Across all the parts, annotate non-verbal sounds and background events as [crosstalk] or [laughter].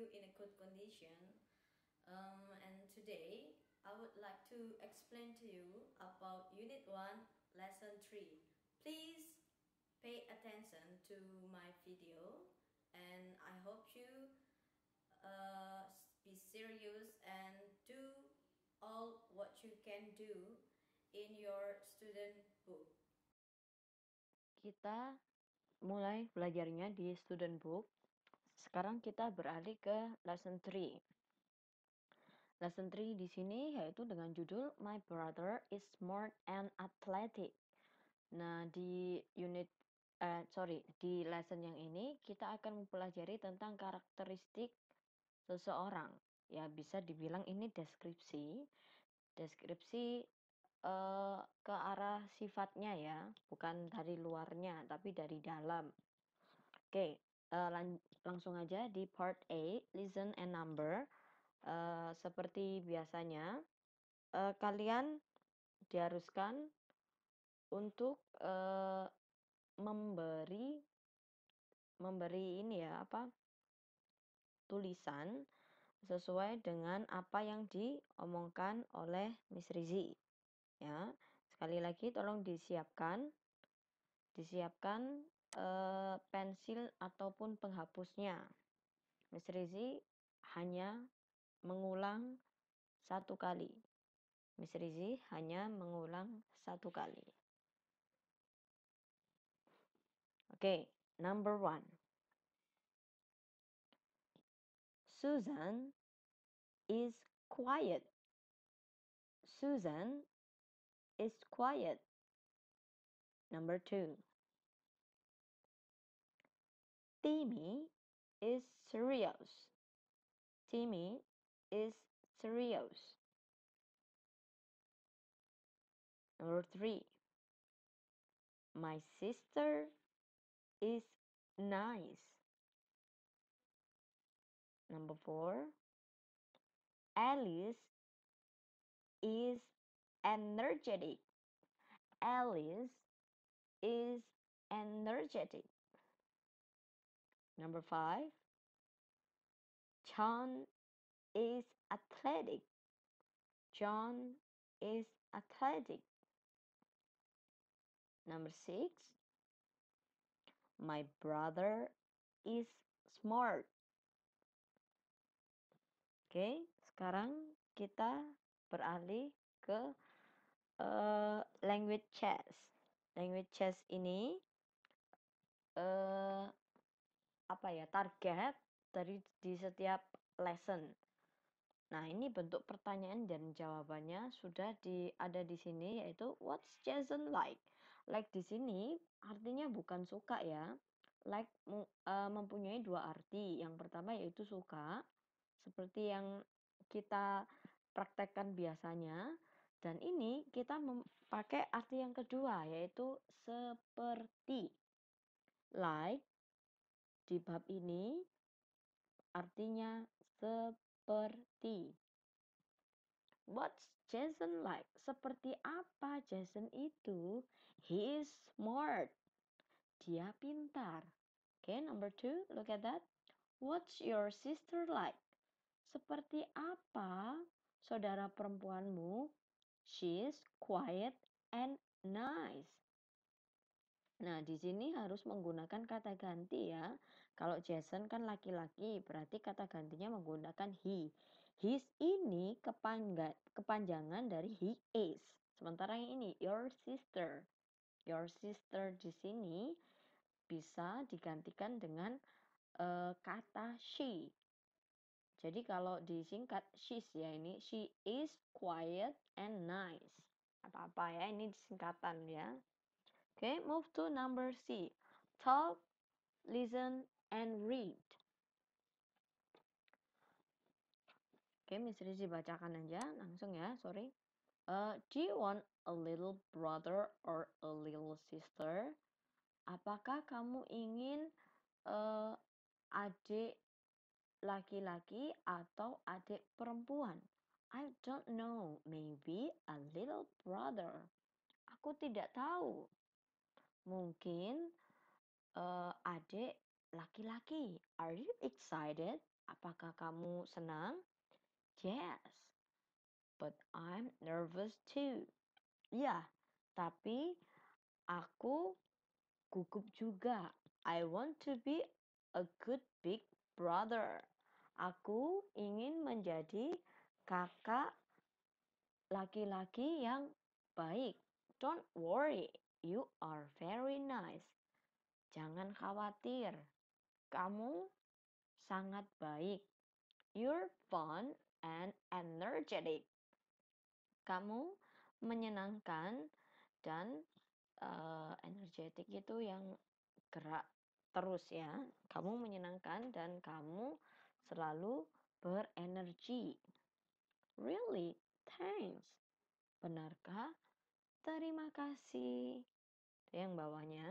you in a good condition um, and today I would like to explain to you about Unit 1 Lesson 3. Please pay attention to my video and I hope you uh, be serious and do all what you can do in your student book. Kita mulai belajarnya di student book Sekarang kita beralih ke lesson 3. Lesson 3 di sini yaitu dengan judul My Brother is Smart and Athletic. Nah, di unit eh, sorry, di lesson yang ini kita akan mempelajari tentang karakteristik seseorang. Ya, bisa dibilang ini deskripsi. Deskripsi uh, ke arah sifatnya ya, bukan dari luarnya tapi dari dalam. Oke uh, lan- langsung aja di part A, listen and number. Uh, seperti biasanya, uh, kalian diharuskan untuk uh, memberi memberi ini ya apa tulisan sesuai dengan apa yang diomongkan oleh Miss Rizi. Ya, sekali lagi tolong disiapkan disiapkan Eh, pensil ataupun penghapusnya. Miss Rizi hanya mengulang satu kali. Miss Rizi hanya mengulang satu kali. Oke, okay, number one. Susan is quiet. Susan is quiet. Number two. Timmy is serious. Timmy is serious. Number three. My sister is nice. Number four. Alice is energetic. Alice is energetic. Number five, John is athletic. John is athletic. Number six, my brother is smart. Oke, sekarang kita beralih ke uh, language chess. Language chess ini uh, apa ya target dari di setiap lesson. Nah, ini bentuk pertanyaan dan jawabannya sudah di ada di sini yaitu what's Jason like? Like di sini artinya bukan suka ya. Like uh, mempunyai dua arti. Yang pertama yaitu suka seperti yang kita praktekkan biasanya dan ini kita memakai arti yang kedua yaitu seperti. Like di bab ini artinya seperti. What's Jason like? Seperti apa Jason itu? He is smart. Dia pintar. Okay, number two, look at that. What's your sister like? Seperti apa saudara perempuanmu? She is quiet and nice. Nah, di sini harus menggunakan kata ganti ya. Kalau Jason kan laki-laki, berarti kata gantinya menggunakan he. His ini kepanjangan dari he is. Sementara yang ini your sister. Your sister di sini bisa digantikan dengan uh, kata she. Jadi kalau disingkat she's ya ini she is quiet and nice. Apa-apa ya ini disingkatan ya. Oke, okay, move to number C. Talk, listen, and read. Oke, okay, Miss Rizky bacakan aja langsung ya, sorry. Uh, do you want a little brother or a little sister? Apakah kamu ingin uh, adik laki-laki atau adik perempuan? I don't know, maybe a little brother. Aku tidak tahu. Mungkin uh, adik Laki-laki, "Are you excited?" Apakah kamu senang? Yes, but I'm nervous too. Ya, tapi aku gugup juga. I want to be a good big brother. Aku ingin menjadi kakak laki-laki yang baik. Don't worry, you are very nice. Jangan khawatir, kamu sangat baik. You're fun and energetic. Kamu menyenangkan dan uh, eh, energetic itu yang gerak terus ya. Kamu menyenangkan dan kamu selalu berenergi. Really? Thanks. Benarkah? Terima kasih. Yang bawahnya,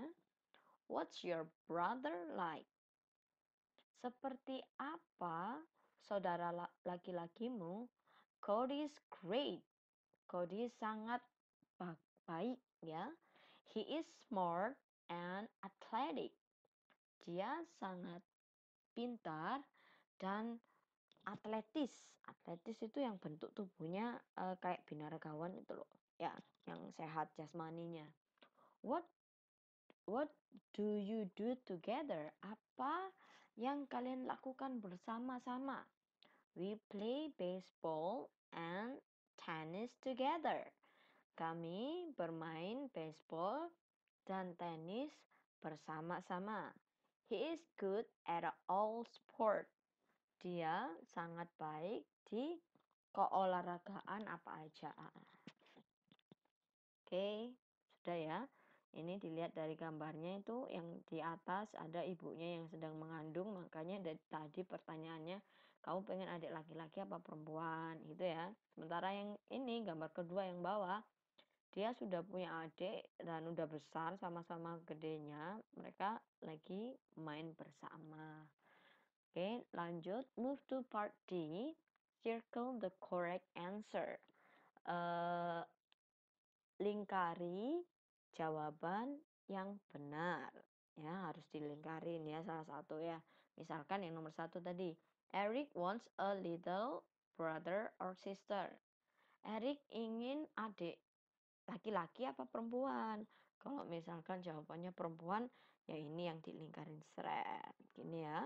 what's your brother like? Seperti apa saudara laki-lakimu? Cody is great. Cody sangat baik ya. He is smart and athletic. Dia sangat pintar dan atletis. Atletis itu yang bentuk tubuhnya uh, kayak binaragawan itu loh, ya, yang sehat jasmaninya. What What do you do together? Apa yang kalian lakukan bersama-sama. We play baseball and tennis together. Kami bermain baseball dan tenis bersama-sama. He is good at all sport. Dia sangat baik di keolahragaan apa aja. Oke, okay, sudah ya. Ini dilihat dari gambarnya itu yang di atas ada ibunya yang sedang mengandung, makanya dari tadi pertanyaannya kamu pengen adik laki-laki apa perempuan gitu ya. Sementara yang ini gambar kedua yang bawah dia sudah punya adik dan udah besar sama-sama gedenya, mereka lagi main bersama. Oke, lanjut move to part D, circle the correct answer. Uh, lingkari Jawaban yang benar, ya harus dilingkarin ya salah satu ya. Misalkan yang nomor satu tadi, Eric wants a little brother or sister. Eric ingin adik laki-laki apa perempuan. Kalau misalkan jawabannya perempuan, ya ini yang dilingkarin seret. Gini ya.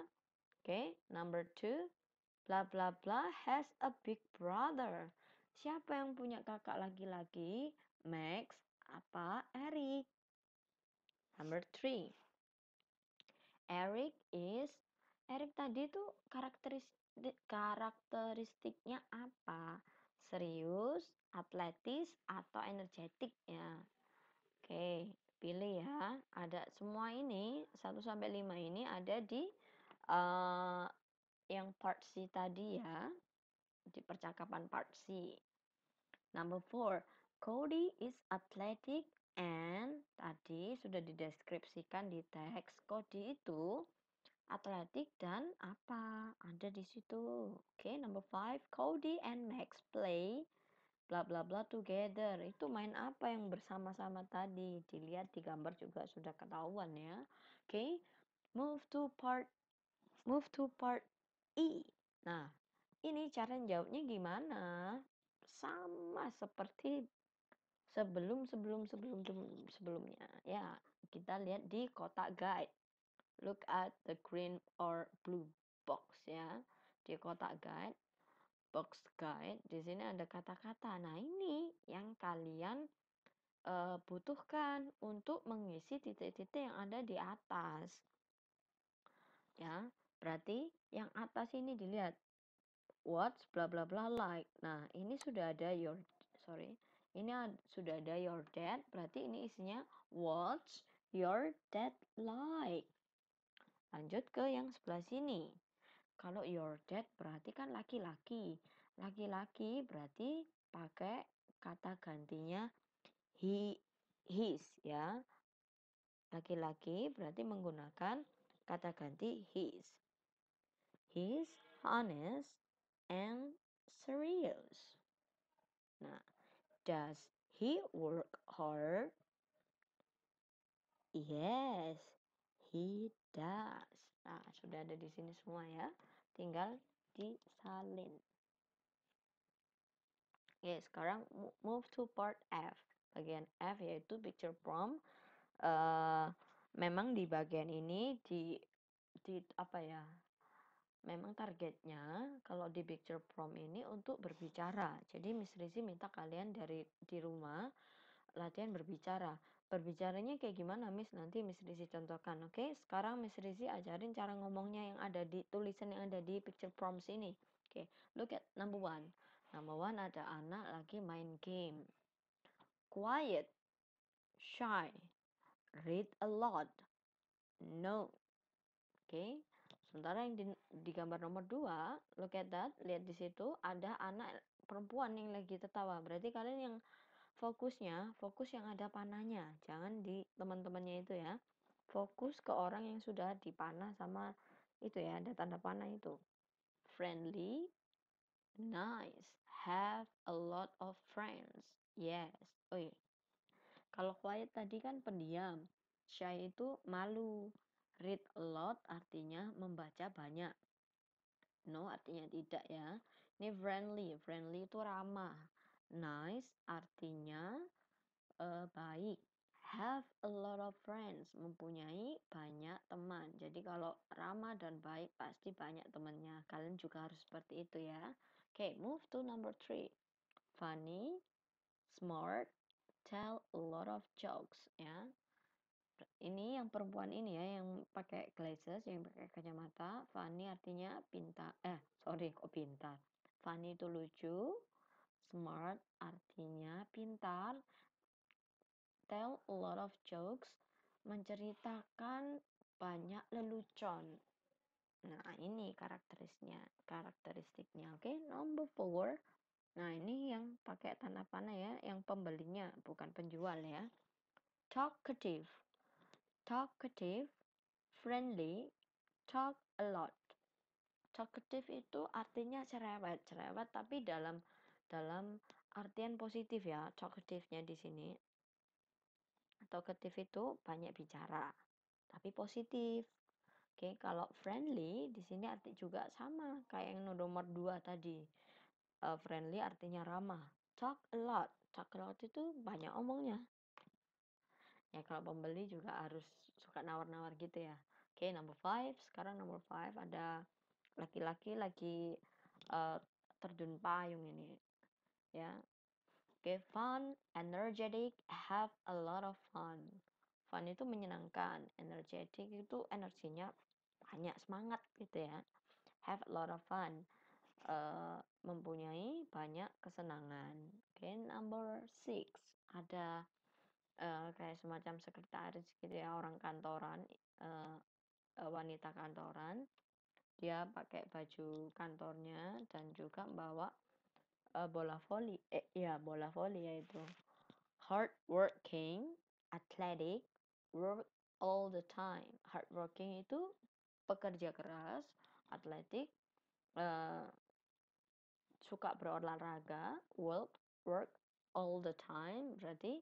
Oke, okay, number two. Bla bla bla has a big brother. Siapa yang punya kakak laki-laki? Max apa Eric. Number three. Eric is Eric tadi tuh karakteristik karakteristiknya apa? Serius, atletis, atau energetik ya? Oke, pilih ya. Ada semua ini 1 sampai lima ini ada di uh, yang part C tadi ya. Di percakapan part C. Number four, Cody is athletic and tadi sudah dideskripsikan di teks Cody itu atletik dan apa ada di situ. Oke, okay, number five, Cody and Max play bla bla bla together. Itu main apa yang bersama-sama tadi? Dilihat di gambar juga sudah ketahuan ya. Oke, okay, move to part move to part E. Nah, ini cara jawabnya gimana? Sama seperti sebelum sebelum sebelum sebelumnya ya kita lihat di kotak guide look at the green or blue box ya di kotak guide box guide di sini ada kata-kata nah ini yang kalian uh, butuhkan untuk mengisi titik-titik yang ada di atas ya berarti yang atas ini dilihat what bla bla bla like nah ini sudah ada your sorry ini sudah ada your dad, berarti ini isinya what's your dad like? Lanjut ke yang sebelah sini. Kalau your dad berarti kan laki-laki. Laki-laki berarti pakai kata gantinya he his ya. Laki-laki berarti menggunakan kata ganti his. He's honest and serious. Nah, Does he work hard? Yes, he does. Nah, sudah ada di sini semua ya. Tinggal disalin. Oke, sekarang move to part F. Bagian F yaitu picture prompt. Uh, eh, memang di bagian ini di di apa ya? memang targetnya kalau di picture prompt ini untuk berbicara. Jadi Miss Rizzy minta kalian dari di rumah latihan berbicara. Berbicaranya kayak gimana Miss? Nanti Miss Rizzy contohkan, oke? Okay? Sekarang Miss Rizzy ajarin cara ngomongnya yang ada di tulisan yang ada di picture prompts ini. Oke, okay, look at number one. Number one ada anak lagi main game. Quiet, shy, read a lot, no. Oke, okay? Sementara yang di, di gambar nomor 2, look at that, lihat di situ ada anak perempuan yang lagi tertawa. Berarti kalian yang fokusnya, fokus yang ada panahnya, jangan di teman-temannya itu ya. Fokus ke orang yang sudah dipanah sama itu ya, ada tanda panah itu. Friendly, nice, have a lot of friends. Yes. Oh iya. Kalau quiet tadi kan pendiam. Shy itu malu. Read a lot artinya membaca banyak. No artinya tidak ya. Ini friendly, friendly itu ramah. Nice artinya uh, baik. Have a lot of friends, mempunyai banyak teman. Jadi kalau ramah dan baik pasti banyak temannya. Kalian juga harus seperti itu ya. Oke, okay, move to number three. Funny, smart, tell a lot of jokes ya ini yang perempuan ini ya, yang pakai glasses, yang pakai kacamata, Fanny artinya pintar, eh sorry kok pintar. Fanny itu lucu, smart artinya pintar, tell a lot of jokes, menceritakan banyak lelucon. Nah, ini karakteristiknya, karakteristiknya. Oke, okay? number four. Nah, ini yang pakai tanda panah ya, yang pembelinya, bukan penjual ya. Talkative talkative, friendly, talk a lot. Talkative itu artinya cerewet, cerewet tapi dalam dalam artian positif ya talkative-nya di sini. Talkative itu banyak bicara tapi positif. Oke, kalau friendly di sini arti juga sama kayak yang nomor 2 tadi. Uh, friendly artinya ramah. Talk a lot. Talk a lot itu banyak omongnya ya kalau pembeli juga harus suka nawar-nawar gitu ya oke okay, number five sekarang number five ada laki-laki lagi uh, terjun payung ini ya oke okay, fun energetic have a lot of fun fun itu menyenangkan energetic itu energinya banyak semangat gitu ya have a lot of fun uh, mempunyai banyak kesenangan oke okay, number six ada Eh, kayak semacam sekretaris gitu ya, orang kantoran, uh, wanita kantoran. Dia pakai baju kantornya dan juga bawa, uh, bola voli eh, iya bola voli yaitu, hard working, athletic, work all the time. Hard working itu pekerja keras, athletic, uh, suka berolahraga, work work all the time berarti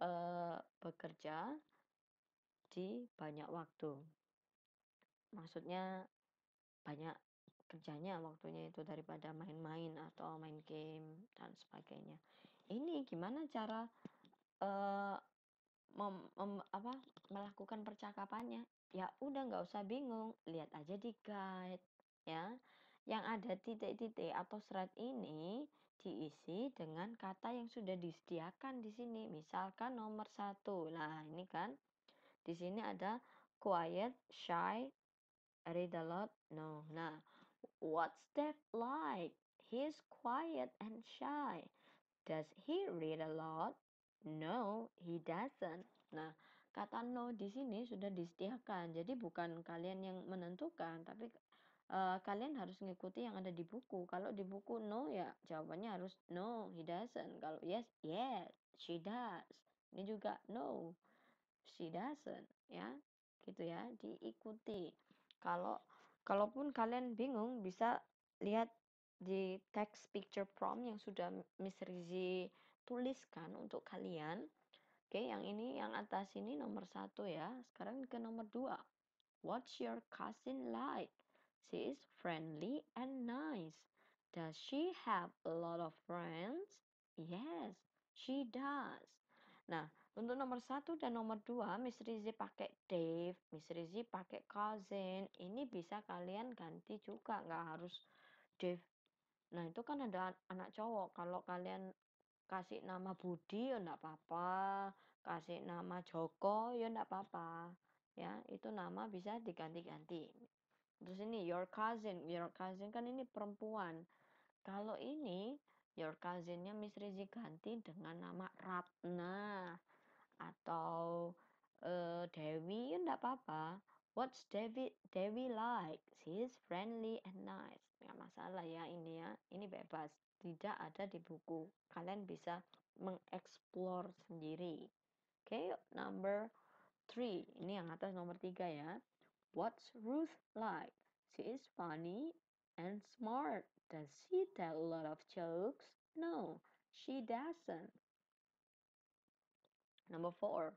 uh, bekerja di banyak waktu. Maksudnya, banyak kerjanya waktunya itu daripada main-main atau main game dan sebagainya. Ini gimana cara, uh, mem mem apa, melakukan percakapannya? Ya udah nggak usah bingung, lihat aja di guide, ya. Yang ada titik-titik atau thread ini diisi dengan kata yang sudah disediakan di sini. Misalkan nomor satu. Nah, ini kan di sini ada quiet, shy, read a lot, no. Nah, what's that like? He's quiet and shy. Does he read a lot? No, he doesn't. Nah, kata no di sini sudah disediakan. Jadi bukan kalian yang menentukan, tapi uh, kalian harus mengikuti yang ada di buku. Kalau di buku no, ya jawabannya harus no, he doesn't. Kalau yes, yes, she does. Ini juga no, she doesn't, ya. Gitu ya, diikuti. Kalau kalaupun kalian bingung bisa lihat di text picture prompt yang sudah Miss Rizzy tuliskan untuk kalian. Oke, yang ini yang atas ini nomor satu ya. Sekarang ke nomor dua. What's your cousin like? She is friendly and nice. Does she have a lot of friends? Yes, she does. Nah, untuk nomor satu dan nomor dua, Miss Rizzy pakai Dave, Miss Rizzy pakai cousin. Ini bisa kalian ganti juga, nggak harus Dave. Nah, itu kan ada anak cowok. Kalau kalian kasih nama Budi, ya nggak apa-apa. Kasih nama Joko, ya nggak apa-apa. Ya, itu nama bisa diganti-ganti. Terus ini your cousin, your cousin kan ini perempuan. Kalau ini your cousinnya Miss Rizky ganti dengan nama Ratna atau uh, Dewi ya enggak apa-apa. What's Dewi Dewi like? she's friendly and nice. Enggak masalah ya ini ya. Ini bebas. Tidak ada di buku. Kalian bisa mengeksplor sendiri. Oke, okay, number three Ini yang atas nomor tiga ya. What's Ruth like? She is funny and smart. Does she tell a lot of jokes? No, she doesn't. Number four.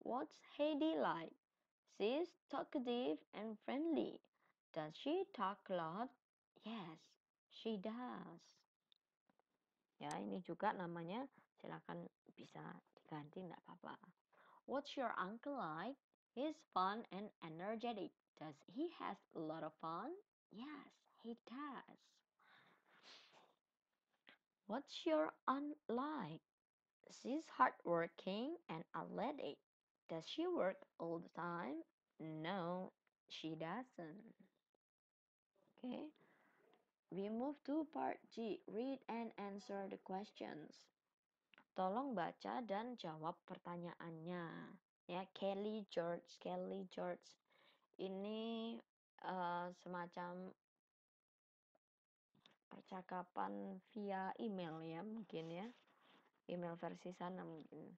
What's Heidi like? She's talkative and friendly. Does she talk a lot? Yes, she does. Ya, ini juga namanya silakan bisa diganti tidak apa-apa. What's your uncle like? He's fun and energetic. Does he has a lot of fun? Yes, he does. What's your aunt like? She's hardworking and athletic. Does she work all the time? No, she doesn't. Okay. We move to part G. Read and answer the questions. Tolong baca dan jawab pertanyaannya. ya Kelly George Kelly George ini uh, semacam percakapan via email ya mungkin ya email versi sana mungkin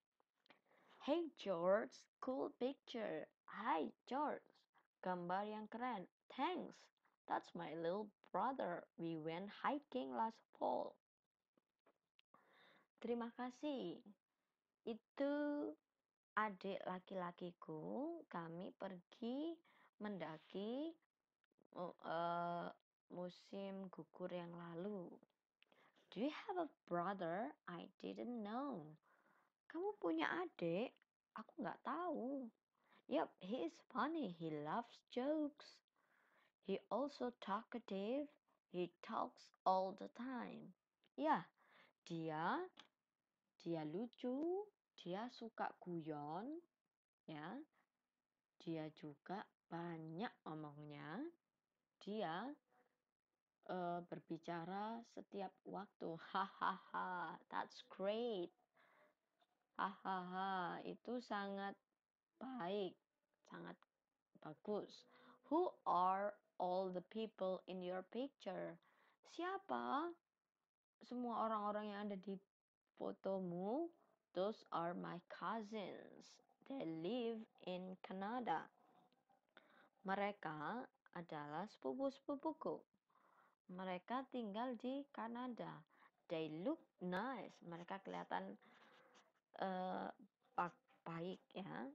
Hey George cool picture Hi George gambar yang keren thanks that's my little brother we went hiking last fall Terima kasih itu adik laki-lakiku, kami pergi mendaki uh, musim gugur yang lalu. Do you have a brother? I didn't know. Kamu punya adik? Aku nggak tahu. Yep, he is funny. He loves jokes. He also talkative. He talks all the time. Ya, dia dia lucu, dia suka guyon, ya. Dia juga banyak omongnya. Dia e, berbicara setiap waktu. Hahaha, that's great. Hahaha, itu sangat baik, sangat bagus. Who are all the people in your picture? Siapa semua orang-orang yang ada di fotomu? Those are my cousins. They live in Canada. Mereka adalah sepupu-sepupuku. Mereka tinggal di Kanada. They look nice. Mereka kelihatan uh, baik ya.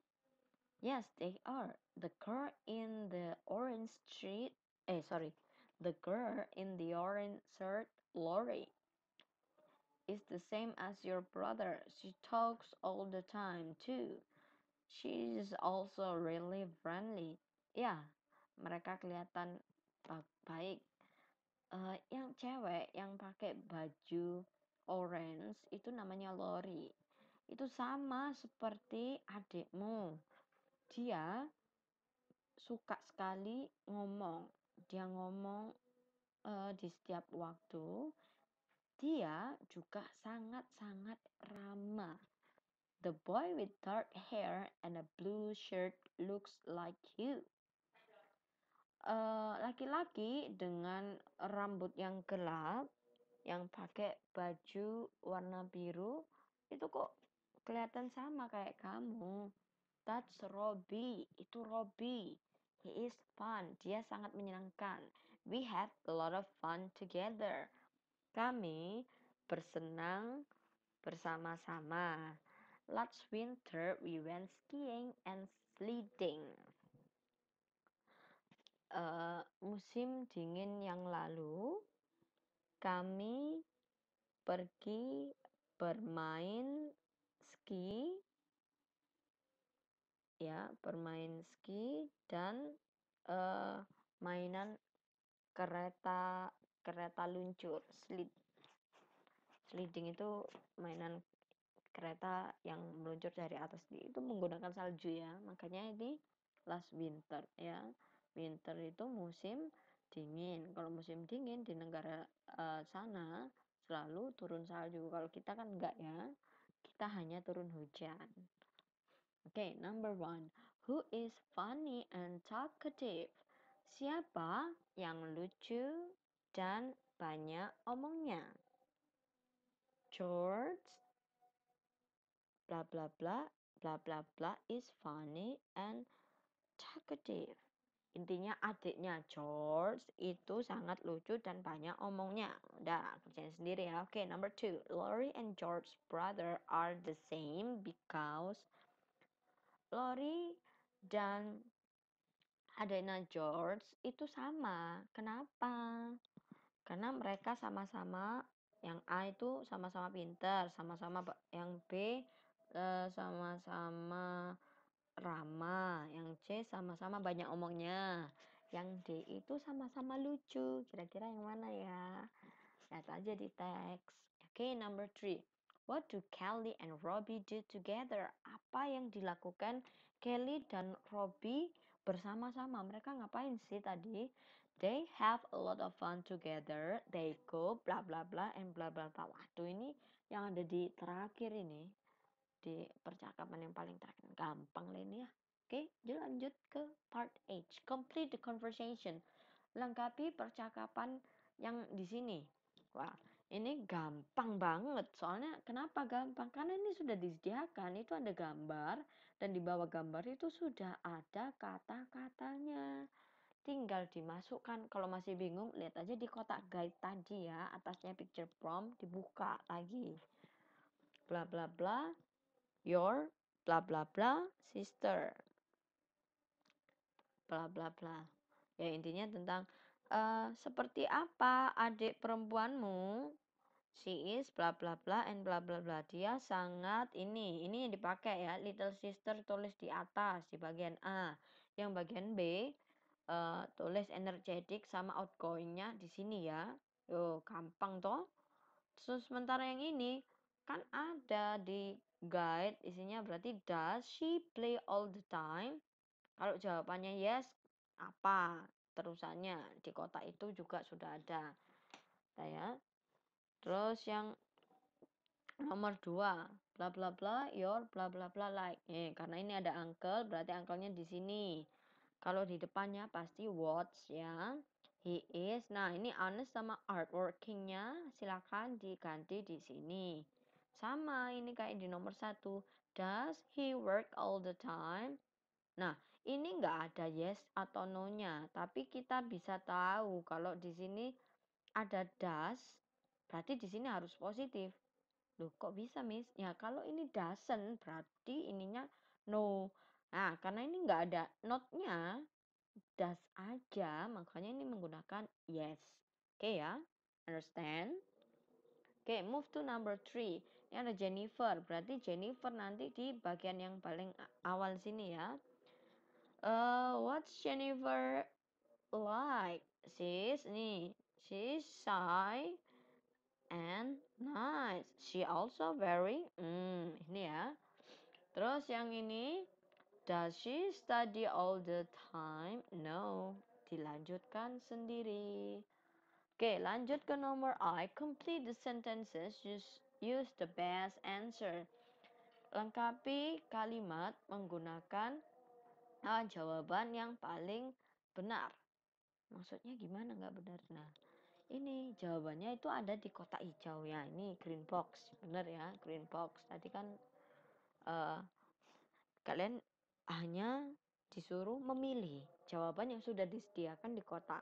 Yes, they are. The girl in the orange street. Eh, sorry. The girl in the orange shirt, Lori, is the same as your brother. She talks all the time too. She is also really friendly. Ya, mereka kelihatan e, baik. Uh, yang cewek yang pakai baju orange itu namanya Lori. Itu sama seperti adikmu. Dia suka sekali ngomong. Dia ngomong uh, di setiap waktu dia juga sangat-sangat ramah. The boy with dark hair and a blue shirt looks like you. Eh, laki-laki uh, dengan rambut yang gelap, yang pakai baju warna biru, itu kok kelihatan sama kayak kamu. That's Robbie. Itu Robbie. He is fun. Dia sangat menyenangkan. We have a lot of fun together. Kami bersenang bersama-sama. Last winter we went skiing and sledding. Uh, eh, musim dingin yang lalu, kami pergi bermain ski, ya, bermain ski dan uh, mainan kereta kereta luncur slid sliding itu mainan kereta yang meluncur dari atas itu menggunakan salju ya makanya ini last winter ya winter itu musim dingin kalau musim dingin di negara uh, sana selalu turun salju kalau kita kan enggak ya kita hanya turun hujan oke okay, number one who is funny and talkative siapa yang lucu dan banyak omongnya. George bla bla bla bla bla bla is funny and talkative. Intinya adiknya George itu sangat lucu dan banyak omongnya. Udah, kerjain sendiri ya. Oke, okay, number two. Lori and George's brother are the same because Lori dan adiknya George itu sama. Kenapa? Karena mereka sama-sama yang A itu sama-sama pinter, sama-sama yang B, sama eh, sama-sama ramah, yang C sama-sama banyak omongnya, yang D itu sama-sama lucu. Kira-kira yang mana ya? Lihat aja di teks. Oke, number three. What do Kelly and Robbie do together? Apa yang dilakukan Kelly dan Robbie bersama-sama? Mereka ngapain sih tadi? They have a lot of fun together. They go bla bla bla and bla bla bla. Waduh ini yang ada di terakhir ini di percakapan yang paling terakhir. Gampang lah ini ya. Oke, jadi lanjut ke part H. Complete the conversation. Lengkapi percakapan yang di sini. Wah, ini gampang banget. Soalnya kenapa gampang? Karena ini sudah disediakan, itu ada gambar dan di bawah gambar itu sudah ada kata-katanya tinggal dimasukkan. Kalau masih bingung, lihat aja di kotak guide tadi ya, atasnya picture prompt, dibuka lagi. Bla bla bla, your bla bla bla sister. Bla bla bla. Ya intinya tentang uh, seperti apa adik perempuanmu she is bla bla bla and bla bla bla dia sangat ini ini yang dipakai ya little sister tulis di atas di bagian A yang bagian B uh, tulis energetik sama outgoingnya di sini ya. Yo, gampang toh. Terus sementara yang ini, kan ada di guide isinya berarti does she play all the time? Kalau jawabannya yes, apa terusannya? Di kota itu juga sudah ada. ya. Terus yang nomor 2, bla bla bla your bla bla bla like. Eh, karena ini ada uncle, berarti uncle-nya di sini. Kalau di depannya pasti watch ya. He is. Nah, ini honest sama hardworkingnya silakan diganti di sini. Sama, ini kayak di nomor satu. Does he work all the time? Nah, ini nggak ada yes atau no-nya, tapi kita bisa tahu kalau di sini ada does, berarti di sini harus positif. Loh, kok bisa, Miss? Ya, kalau ini doesn't, berarti ininya no. Nah, karena ini nggak ada notnya das aja, makanya ini menggunakan yes. Oke okay, ya, understand? Oke, okay, move to number three. Ini ada Jennifer, berarti Jennifer nanti di bagian yang paling awal sini ya. Uh, what's Jennifer like? She's nih, she's shy and nice. She also very, hmm, ini ya. Terus yang ini, Does she study all the time? No. Dilanjutkan sendiri. Oke, lanjut ke nomor I. Complete the sentences. Use, use the best answer. Lengkapi kalimat menggunakan uh, jawaban yang paling benar. Maksudnya gimana nggak benar? Nah, ini jawabannya itu ada di kotak hijau ya. Ini green box, bener ya, green box. Tadi kan uh, kalian hanya disuruh memilih jawaban yang sudah disediakan di kotak.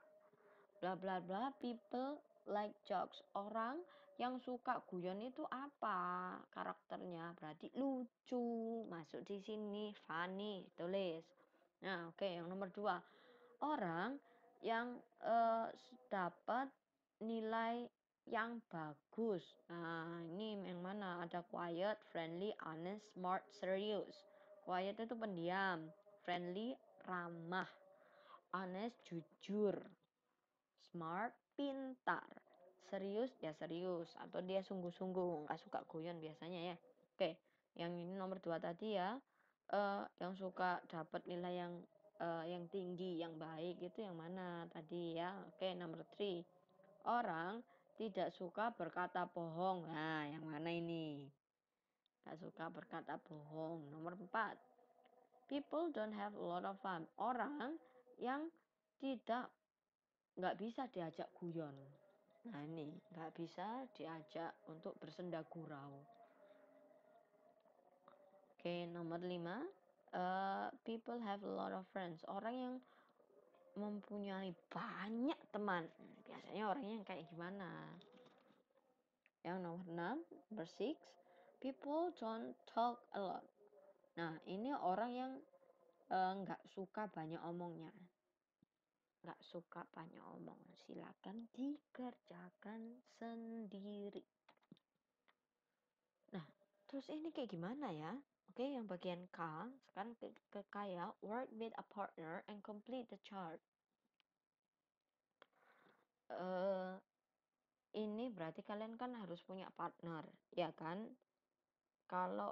Bla bla bla people like jokes. Orang yang suka guyon itu apa? Karakternya berarti lucu. Masuk di sini funny tulis. Nah, oke okay, yang nomor dua. Orang yang uh, dapat nilai yang bagus. Nah, ini yang mana? Ada quiet, friendly, honest, smart, serious Wyatt itu pendiam, friendly, ramah, honest, jujur, smart, pintar, serius ya serius atau dia sungguh-sungguh nggak suka guyon biasanya ya. Oke, yang ini nomor dua tadi ya, uh, yang suka dapat nilai yang uh, yang tinggi, yang baik itu yang mana tadi ya? Oke, nomor tiga, Orang tidak suka berkata bohong. Nah, yang mana ini? gak suka berkata bohong. Nomor empat, people don't have a lot of fun. Orang yang tidak nggak bisa diajak guyon. Nah ini nggak bisa diajak untuk bersenda gurau. Oke nomor lima, uh, people have a lot of friends. Orang yang mempunyai banyak teman. Biasanya orangnya yang kayak gimana? Yang nomor 6, number 6, people don't talk a lot. Nah, ini orang yang eh, nggak uh, suka banyak omongnya. Nggak suka banyak omong. Silakan dikerjakan sendiri. Nah, terus ini kayak gimana ya? Oke, yang bagian K, sekarang ke, ke K ya. Work with a partner and complete the chart. Uh, ini berarti kalian kan harus punya partner, ya kan? Kalau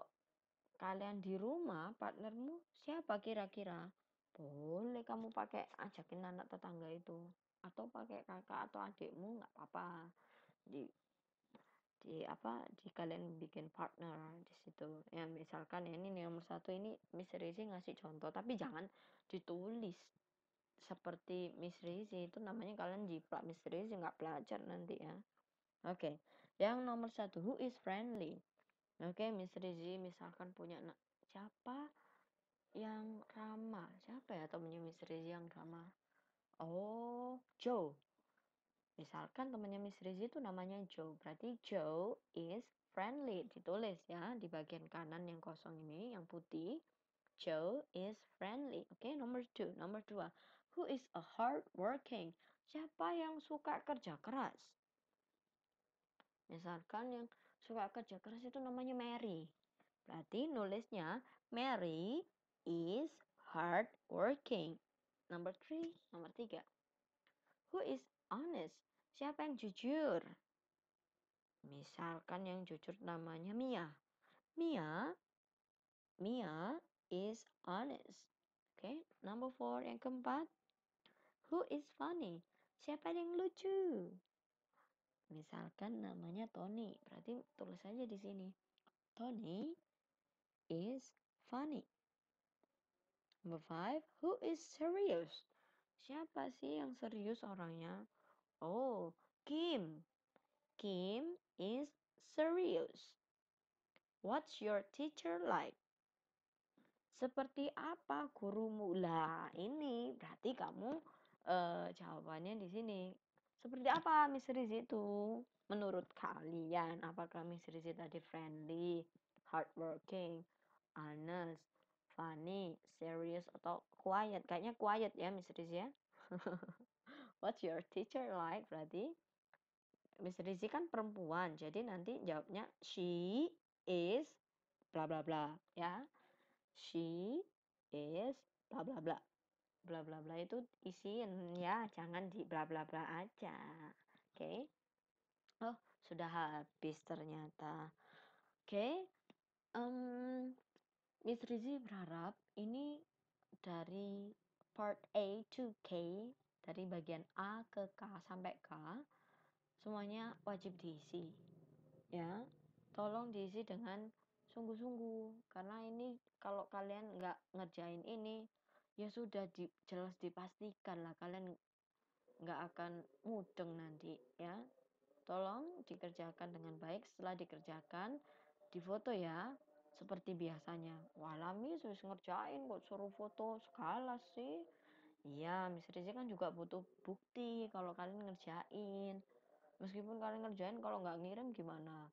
kalian di rumah, partnermu siapa kira-kira? Boleh kamu pakai ajakin anak tetangga itu atau pakai kakak atau adikmu nggak apa-apa. Di di apa di kalian bikin partner di situ ya misalkan ya, ini nomor satu ini Miss Rizy ngasih contoh tapi jangan ditulis seperti Miss Rizy itu namanya kalian jiplak Miss Rizy nggak belajar nanti ya oke okay. yang nomor satu who is friendly Oke, Miss Rizzy misalkan punya anak, siapa yang ramah? Siapa ya temennya Miss Rizzy yang ramah? Oh, Joe. Misalkan temennya Miss Rizzy itu namanya Joe. Berarti Joe is friendly. Ditulis ya di bagian kanan yang kosong ini, yang putih. Joe is friendly. Oke, okay, nomor dua, Nomor dua. Who is a hard working? Siapa yang suka kerja keras? Misalkan yang suka kerja keras itu namanya Mary. Berarti nulisnya Mary is hard working. Number three, nomor tiga. Who is honest? Siapa yang jujur? Misalkan yang jujur namanya Mia. Mia, Mia is honest. Oke, okay? number four yang keempat. Who is funny? Siapa yang lucu? Misalkan namanya Tony, berarti tulis saja di sini. Tony is funny. Number five, who is serious? Siapa sih yang serius orangnya? Oh, Kim. Kim is serious. What's your teacher like? Seperti apa gurumu? Lah, ini berarti kamu uh, jawabannya di sini. Seperti apa Miss Rizzy itu menurut kalian? Apakah Miss Rizzy tadi friendly, hardworking, honest, funny, serious, atau quiet? Kayaknya quiet ya Miss Rizzy ya. [laughs] What's your teacher like? Berarti Miss Rizzy kan perempuan, jadi nanti jawabnya she is bla bla bla ya. She is bla bla bla bla bla bla itu isiin ya, jangan di bla bla bla aja. Oke. Okay? Oh, sudah habis ternyata. Oke. Okay. Um, mmm, Miss Rizi berharap ini dari part A to K, dari bagian A ke K sampai K, semuanya wajib diisi. Ya, tolong diisi dengan sungguh-sungguh karena ini kalau kalian nggak ngerjain ini ya sudah di, jelas dipastikan lah kalian nggak akan mudeng nanti ya tolong dikerjakan dengan baik setelah dikerjakan difoto ya seperti biasanya walami suruh ngerjain kok suruh foto segala sih Iya, Miss Rizky kan juga butuh bukti kalau kalian ngerjain. Meskipun kalian ngerjain, kalau nggak ngirim gimana?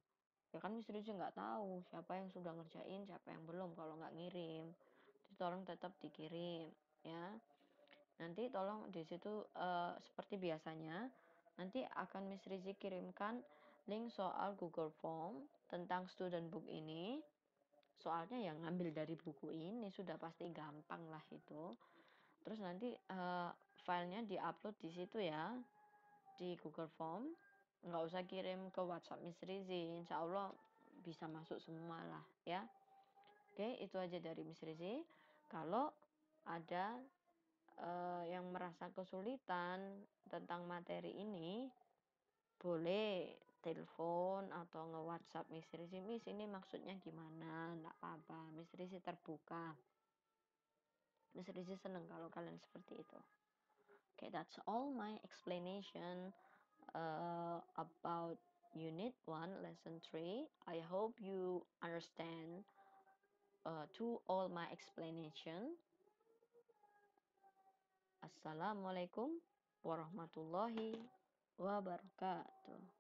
Ya kan Miss Rizky nggak tahu siapa yang sudah ngerjain, siapa yang belum kalau nggak ngirim tolong tetap dikirim ya. Nanti tolong di situ uh, seperti biasanya nanti akan Miss Rizky kirimkan link soal Google Form tentang student book ini. Soalnya yang ngambil dari buku ini sudah pasti gampang lah itu. Terus nanti uh, filenya diupload di situ ya di Google Form. Nggak usah kirim ke WhatsApp Miss Rizi, insya Allah bisa masuk semua lah ya. Oke, itu aja dari Miss Rizi kalau ada uh, yang merasa kesulitan tentang materi ini, boleh telepon atau nge-whatsapp misteri si mis ini maksudnya gimana, tidak apa-apa, misteri si terbuka. Misteri si seneng kalau kalian seperti itu. Oke, okay, that's all my explanation uh, about unit One lesson Three. I hope you understand uh, to all my explanation. Assalamualaikum warahmatullahi wabarakatuh.